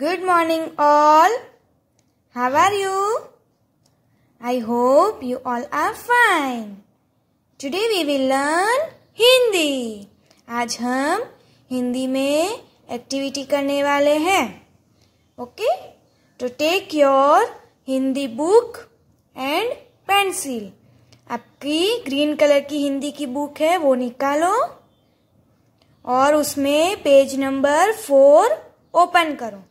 Good morning all. How are you? I hope you all are fine. Today we will learn Hindi आज हम हिंदी में activity करने वाले हैं okay to take your Hindi book and pencil आपकी green colour की हिंदी की बुक है वो निकालो और उसमें पेज नंबर फोर ओपन करो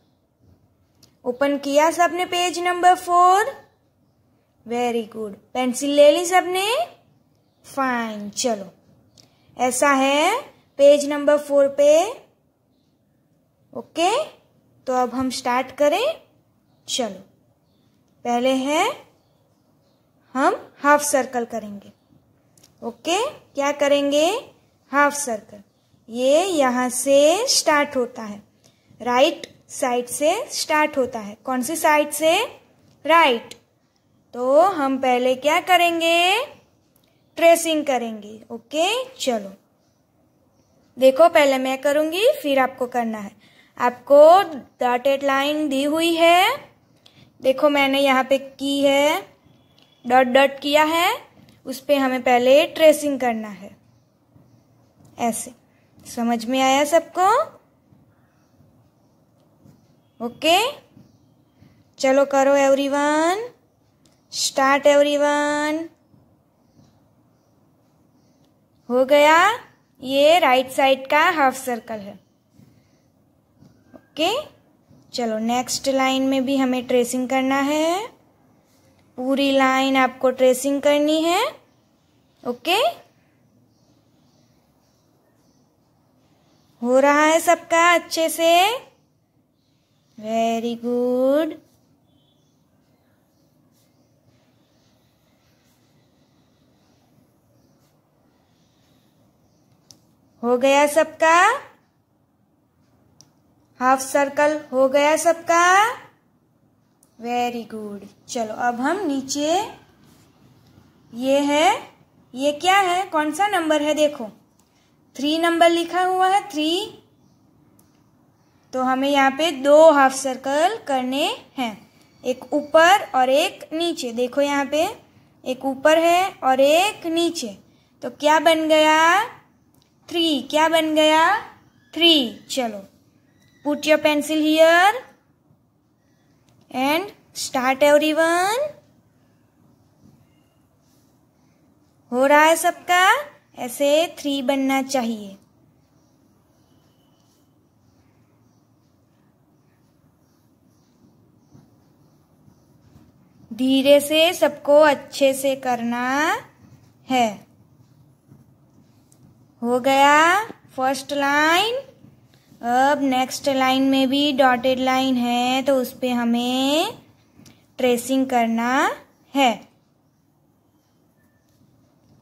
ओपन किया सबने page number four very good pencil ले ली सबने फाइन चलो ऐसा है पेज नंबर फोर पे ओके तो अब हम स्टार्ट करें चलो पहले है हम हाफ सर्कल करेंगे ओके क्या करेंगे हाफ सर्कल ये यहां से स्टार्ट होता है राइट right साइड से स्टार्ट होता है कौन सी साइड से राइट right. तो हम पहले क्या करेंगे ट्रेसिंग करेंगे ओके चलो देखो पहले मैं करूंगी फिर आपको करना है आपको डॉटेड लाइन दी हुई है देखो मैंने यहाँ पे की है डॉट डॉट किया है उस पर हमें पहले ट्रेसिंग करना है ऐसे समझ में आया सबको ओके चलो करो एवरीवन स्टार्ट एवरीवन हो गया ये राइट साइड का हाफ सर्कल है ओके चलो नेक्स्ट लाइन में भी हमें ट्रेसिंग करना है पूरी लाइन आपको ट्रेसिंग करनी है ओके हो रहा है सबका अच्छे से very good हो गया सबका हाफ सर्कल हो गया सबका वेरी गुड चलो अब हम नीचे ये है ये क्या है कौन सा नंबर है देखो थ्री नंबर लिखा हुआ है थ्री तो हमें यहाँ पे दो हाफ सर्कल करने हैं एक ऊपर और एक नीचे देखो यहाँ पे एक ऊपर है और एक नीचे तो क्या बन गया थ्री क्या बन गया थ्री चलो put pencil pencil and start everyone हो रहा है सबका ऐसे थ्री बनना चाहिए धीरे से सबको अच्छे से करना है हो गया फर्स्ट लाइन अब नेक्स्ट लाइन में भी डॉटेड लाइन है तो उस पर हमें ट्रेसिंग करना है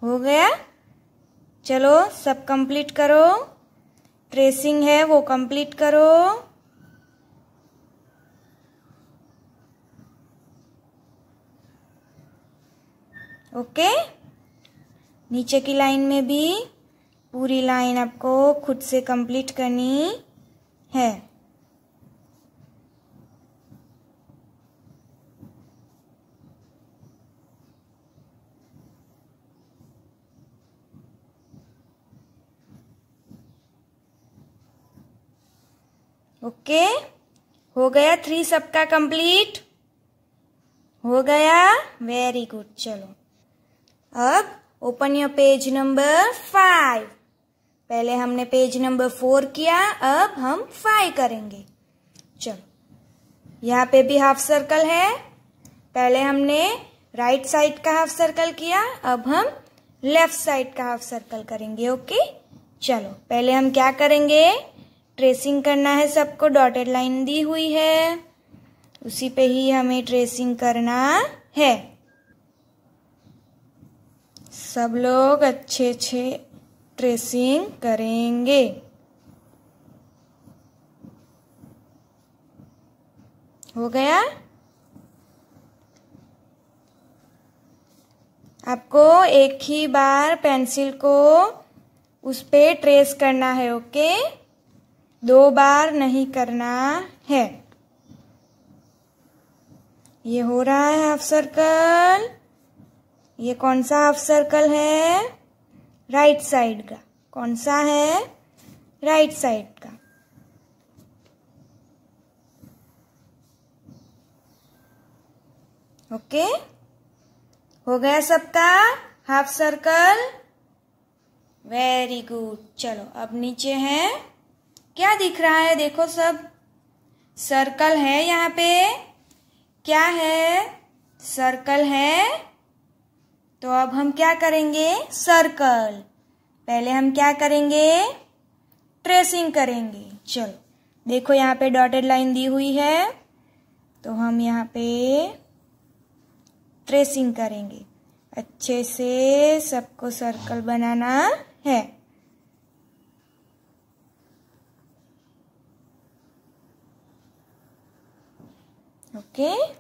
हो गया चलो सब कंप्लीट करो ट्रेसिंग है वो कंप्लीट करो ओके नीचे की लाइन में भी पूरी लाइन आपको खुद से कंप्लीट करनी है ओके okay. हो गया थ्री सबका कंप्लीट हो गया वेरी गुड चलो अब open your page number five पहले हमने पेज नंबर फोर किया अब हम फाइव करेंगे चलो यहाँ पे भी हाफ सर्कल है पहले हमने राइट साइड का हाफ सर्कल किया अब हम लेफ्ट साइड का हाफ सर्कल करेंगे ओके चलो पहले हम क्या करेंगे ट्रेसिंग करना है सबको डॉटेड लाइन दी हुई है उसी पे ही हमें ट्रेसिंग करना है सब लोग अच्छे अच्छे ट्रेसिंग करेंगे हो गया आपको एक ही बार पेंसिल को उस पर ट्रेस करना है ओके दो बार नहीं करना है ये हो रहा है हाफ सर्कल ये कौन सा हाफ सर्कल है राइट साइड का कौन सा है राइट साइड का ओके okay? हो गया सबका हाफ सर्कल वेरी गुड चलो अब नीचे है क्या दिख रहा है देखो सब सर्कल है यहाँ पे क्या है सर्कल है तो अब हम क्या करेंगे सर्कल पहले हम क्या करेंगे ट्रेसिंग करेंगे चलो देखो यहाँ पे डॉटेड लाइन दी हुई है तो हम यहाँ पे ट्रेसिंग करेंगे अच्छे से सबको सर्कल बनाना है ओके okay?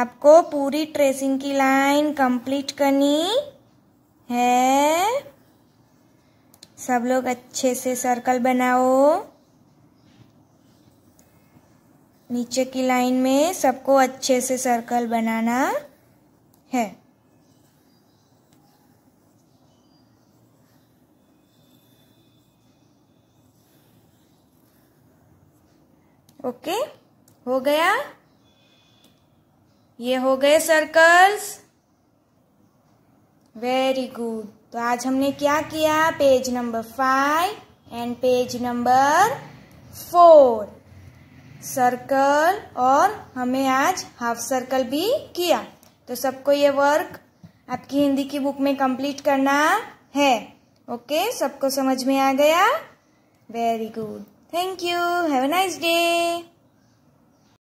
आपको पूरी ट्रेसिंग की लाइन कंप्लीट करनी है सब लोग अच्छे से सर्कल बनाओ नीचे की लाइन में सबको अच्छे से सर्कल बनाना है ओके हो गया ये हो गए सर्कल्स वेरी गुड तो आज हमने क्या किया page number five and page number four circle और हमें आज हाफ सर्कल भी किया तो सबको ये वर्क आपकी हिंदी की बुक में कंप्लीट करना है ओके सबको समझ में आ गया very good thank you have a nice day